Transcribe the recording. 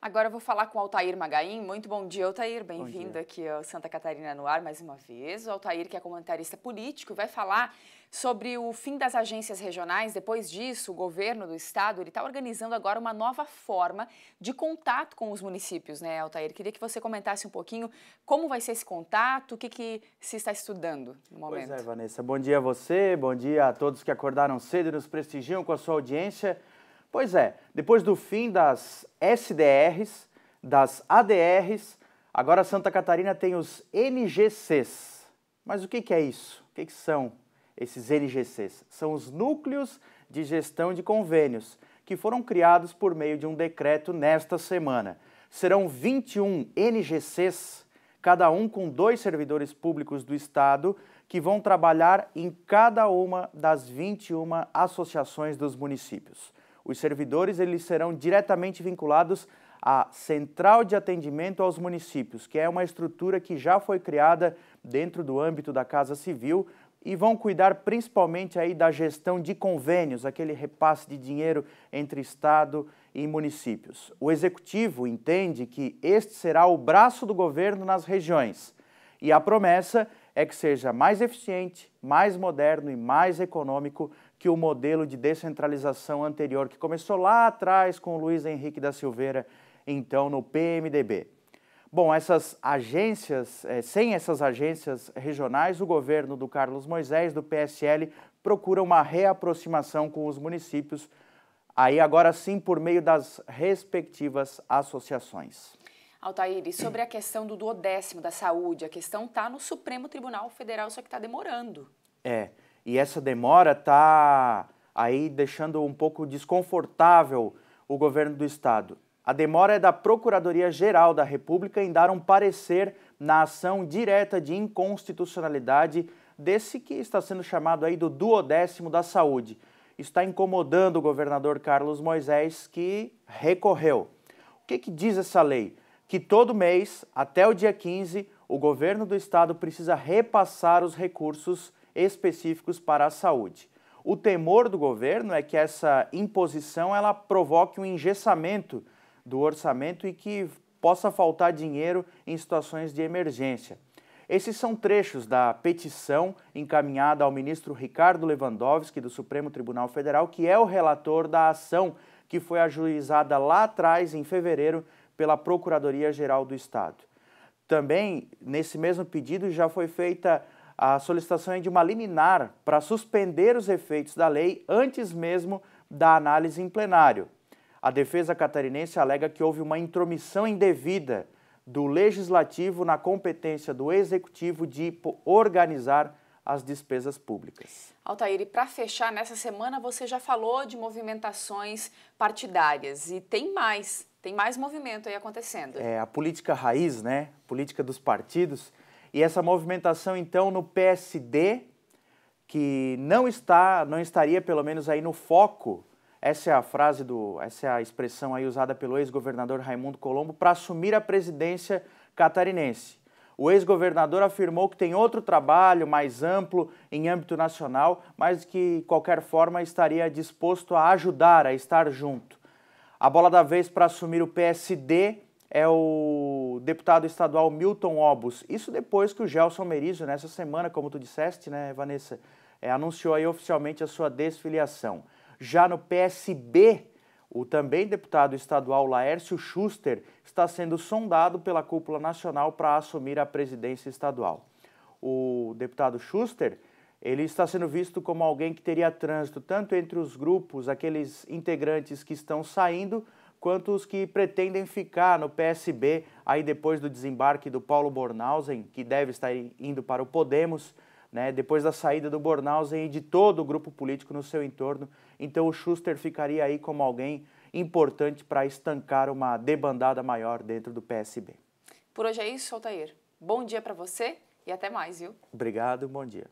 Agora eu vou falar com o Altair Magaim. Muito bom dia, Altair. Bem-vindo aqui ao Santa Catarina no ar mais uma vez. O Altair, que é comentarista político, vai falar sobre o fim das agências regionais. Depois disso, o governo do estado está organizando agora uma nova forma de contato com os municípios, né, Altair? Queria que você comentasse um pouquinho como vai ser esse contato, o que, que se está estudando no momento. Pois é, Vanessa. Bom dia a você, bom dia a todos que acordaram cedo e nos prestigiam com a sua audiência. Pois é, depois do fim das SDRs, das ADRs, agora Santa Catarina tem os NGCs. Mas o que, que é isso? O que, que são esses NGCs? São os Núcleos de Gestão de Convênios, que foram criados por meio de um decreto nesta semana. Serão 21 NGCs, cada um com dois servidores públicos do Estado, que vão trabalhar em cada uma das 21 associações dos municípios. Os servidores eles serão diretamente vinculados à Central de Atendimento aos Municípios, que é uma estrutura que já foi criada dentro do âmbito da Casa Civil e vão cuidar principalmente aí da gestão de convênios, aquele repasse de dinheiro entre Estado e municípios. O executivo entende que este será o braço do governo nas regiões e a promessa é que seja mais eficiente, mais moderno e mais econômico que o modelo de descentralização anterior, que começou lá atrás com o Luiz Henrique da Silveira, então no PMDB. Bom, essas agências, é, sem essas agências regionais, o governo do Carlos Moisés, do PSL, procura uma reaproximação com os municípios, aí agora sim por meio das respectivas associações. Altair, e sobre a questão do duodécimo da saúde, a questão está no Supremo Tribunal Federal, só que está demorando. É. E essa demora está aí deixando um pouco desconfortável o governo do estado. A demora é da Procuradoria-Geral da República em dar um parecer na ação direta de inconstitucionalidade desse que está sendo chamado aí do duodécimo da saúde. Está incomodando o governador Carlos Moisés, que recorreu. O que, que diz essa lei? Que todo mês, até o dia 15, o governo do estado precisa repassar os recursos específicos para a saúde. O temor do governo é que essa imposição ela provoque um engessamento do orçamento e que possa faltar dinheiro em situações de emergência. Esses são trechos da petição encaminhada ao ministro Ricardo Lewandowski do Supremo Tribunal Federal, que é o relator da ação que foi ajuizada lá atrás, em fevereiro, pela Procuradoria-Geral do Estado. Também, nesse mesmo pedido, já foi feita a solicitação é de uma liminar para suspender os efeitos da lei antes mesmo da análise em plenário. A defesa catarinense alega que houve uma intromissão indevida do legislativo na competência do executivo de organizar as despesas públicas. Altair, e para fechar, nessa semana você já falou de movimentações partidárias e tem mais, tem mais movimento aí acontecendo. É, a política raiz, né? Política dos partidos e essa movimentação então no PSD que não está, não estaria pelo menos aí no foco. Essa é a frase do, essa é a expressão aí usada pelo ex-governador Raimundo Colombo para assumir a presidência catarinense. O ex-governador afirmou que tem outro trabalho mais amplo em âmbito nacional, mas que, de qualquer forma, estaria disposto a ajudar, a estar junto. A bola da vez para assumir o PSD é o deputado estadual Milton Obus. Isso depois que o Gelson Merizio, nessa semana, como tu disseste, né, Vanessa, é, anunciou aí oficialmente a sua desfiliação. Já no PSB, o também deputado estadual Laércio Schuster está sendo sondado pela cúpula nacional para assumir a presidência estadual. O deputado Schuster, ele está sendo visto como alguém que teria trânsito tanto entre os grupos, aqueles integrantes que estão saindo, quanto os que pretendem ficar no PSB aí depois do desembarque do Paulo Bornhausen, que deve estar indo para o Podemos, né, depois da saída do Bornhausen e de todo o grupo político no seu entorno. Então o Schuster ficaria aí como alguém importante para estancar uma debandada maior dentro do PSB. Por hoje é isso, Altair. Bom dia para você e até mais, viu? Obrigado, bom dia.